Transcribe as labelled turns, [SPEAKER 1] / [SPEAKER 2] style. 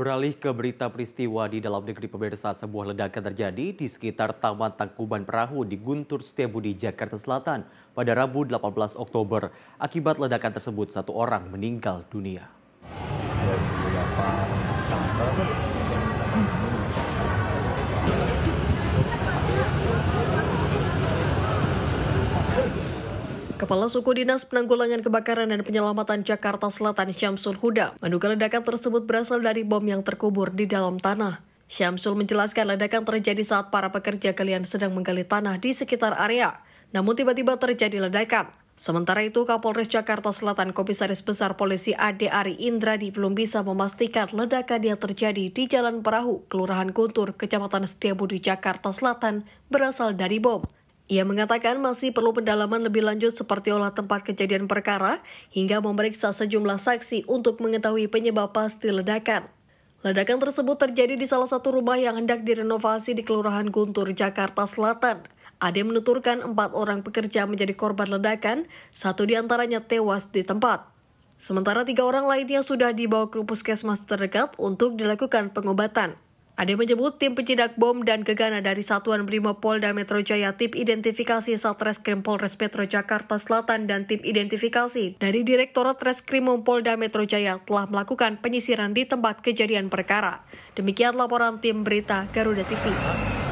[SPEAKER 1] Beralih ke berita peristiwa di dalam negeri pemirsa sebuah ledakan terjadi di sekitar Taman Tangkuban Perahu di Guntur Setiabudi, Jakarta Selatan pada Rabu 18 Oktober. Akibat ledakan tersebut, satu orang meninggal dunia.
[SPEAKER 2] Kepala Suku Dinas Penanggulangan Kebakaran dan Penyelamatan Jakarta Selatan Syamsul Huda menduga ledakan tersebut berasal dari bom yang terkubur di dalam tanah. Syamsul menjelaskan ledakan terjadi saat para pekerja kalian sedang menggali tanah di sekitar area, namun tiba-tiba terjadi ledakan. Sementara itu, Kapolres Jakarta Selatan Komisaris Besar Polisi Ade Ari Indradi belum bisa memastikan ledakan yang terjadi di Jalan Perahu, Kelurahan Kuntur, Kecamatan Setiabudi, Jakarta Selatan berasal dari bom. Ia mengatakan masih perlu pendalaman lebih lanjut seperti olah tempat kejadian perkara hingga memeriksa sejumlah saksi untuk mengetahui penyebab pasti ledakan. Ledakan tersebut terjadi di salah satu rumah yang hendak direnovasi di Kelurahan Guntur, Jakarta Selatan. Ade menuturkan empat orang pekerja menjadi korban ledakan, satu di antaranya tewas di tempat. Sementara tiga orang lainnya sudah dibawa ke puskesmas terdekat untuk dilakukan pengobatan. Ade menyebut tim penyidak bom dan gegana dari Satuan Brimob Polda Metro Jaya tim identifikasi Satreskrim Polres Metro Jakarta Selatan dan tim identifikasi dari Direktorat Reskrim Polda Metro Jaya telah melakukan penyisiran di tempat kejadian perkara. Demikian laporan tim berita Garuda TV.